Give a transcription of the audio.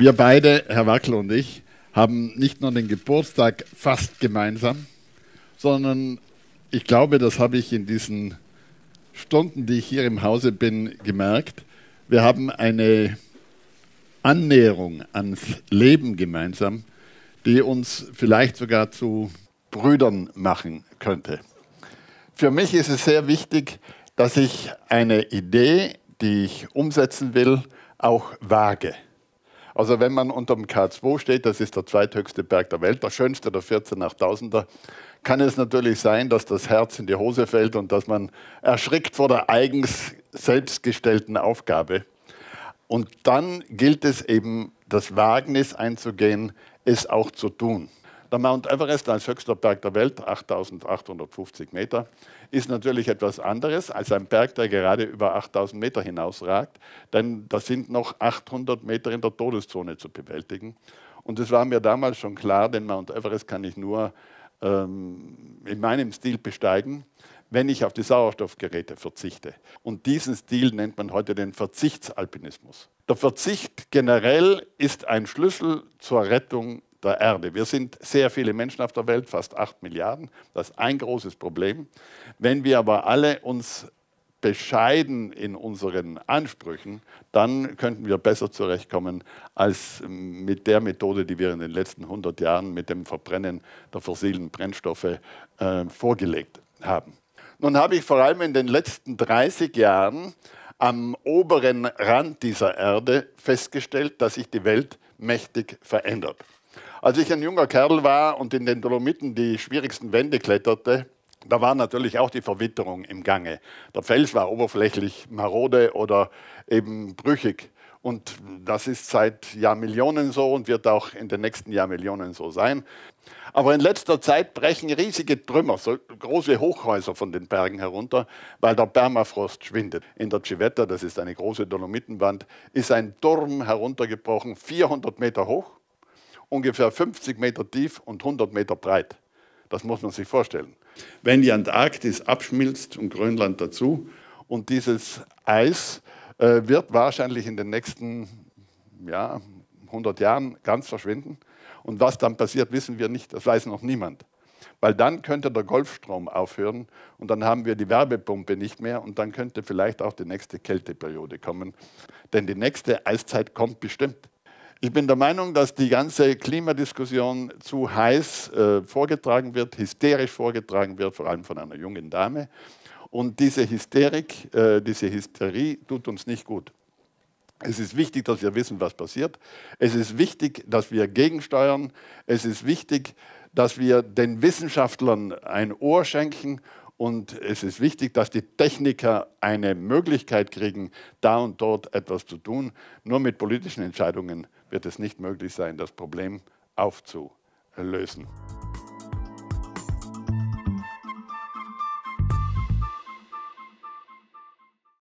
Wir beide, Herr Wackel und ich, haben nicht nur den Geburtstag fast gemeinsam, sondern ich glaube, das habe ich in diesen Stunden, die ich hier im Hause bin, gemerkt. Wir haben eine Annäherung ans Leben gemeinsam, die uns vielleicht sogar zu Brüdern machen könnte. Für mich ist es sehr wichtig, dass ich eine Idee, die ich umsetzen will, auch wage. Also wenn man unter dem K2 steht, das ist der zweithöchste Berg der Welt, der schönste, der 14.800er, kann es natürlich sein, dass das Herz in die Hose fällt und dass man erschrickt vor der eigens selbstgestellten Aufgabe. Und dann gilt es eben, das Wagnis einzugehen, es auch zu tun. Der Mount Everest als höchster Berg der Welt, 8850 Meter, ist natürlich etwas anderes als ein Berg, der gerade über 8000 Meter hinausragt, denn da sind noch 800 Meter in der Todeszone zu bewältigen. Und es war mir damals schon klar, den Mount Everest kann ich nur ähm, in meinem Stil besteigen, wenn ich auf die Sauerstoffgeräte verzichte. Und diesen Stil nennt man heute den Verzichtsalpinismus. Der Verzicht generell ist ein Schlüssel zur Rettung der Erde. Wir sind sehr viele Menschen auf der Welt, fast acht Milliarden. Das ist ein großes Problem. Wenn wir aber alle uns bescheiden in unseren Ansprüchen, dann könnten wir besser zurechtkommen als mit der Methode, die wir in den letzten 100 Jahren mit dem Verbrennen der fossilen Brennstoffe äh, vorgelegt haben. Nun habe ich vor allem in den letzten 30 Jahren am oberen Rand dieser Erde festgestellt, dass sich die Welt mächtig verändert. Als ich ein junger Kerl war und in den Dolomiten die schwierigsten Wände kletterte, da war natürlich auch die Verwitterung im Gange. Der Fels war oberflächlich marode oder eben brüchig. Und das ist seit Jahrmillionen so und wird auch in den nächsten Jahrmillionen so sein. Aber in letzter Zeit brechen riesige Trümmer, so große Hochhäuser von den Bergen herunter, weil der Permafrost schwindet. In der Civetta, das ist eine große Dolomitenwand, ist ein Turm heruntergebrochen, 400 Meter hoch ungefähr 50 Meter tief und 100 Meter breit. Das muss man sich vorstellen. Wenn die Antarktis abschmilzt und Grönland dazu. Und dieses Eis äh, wird wahrscheinlich in den nächsten ja, 100 Jahren ganz verschwinden. Und was dann passiert, wissen wir nicht. Das weiß noch niemand. Weil dann könnte der Golfstrom aufhören und dann haben wir die Werbepumpe nicht mehr und dann könnte vielleicht auch die nächste Kälteperiode kommen. Denn die nächste Eiszeit kommt bestimmt. Ich bin der Meinung, dass die ganze Klimadiskussion zu heiß äh, vorgetragen wird, hysterisch vorgetragen wird, vor allem von einer jungen Dame. Und diese Hysterik, äh, diese Hysterie tut uns nicht gut. Es ist wichtig, dass wir wissen, was passiert. Es ist wichtig, dass wir gegensteuern. Es ist wichtig, dass wir den Wissenschaftlern ein Ohr schenken und es ist wichtig, dass die Techniker eine Möglichkeit kriegen, da und dort etwas zu tun. Nur mit politischen Entscheidungen wird es nicht möglich sein, das Problem aufzulösen.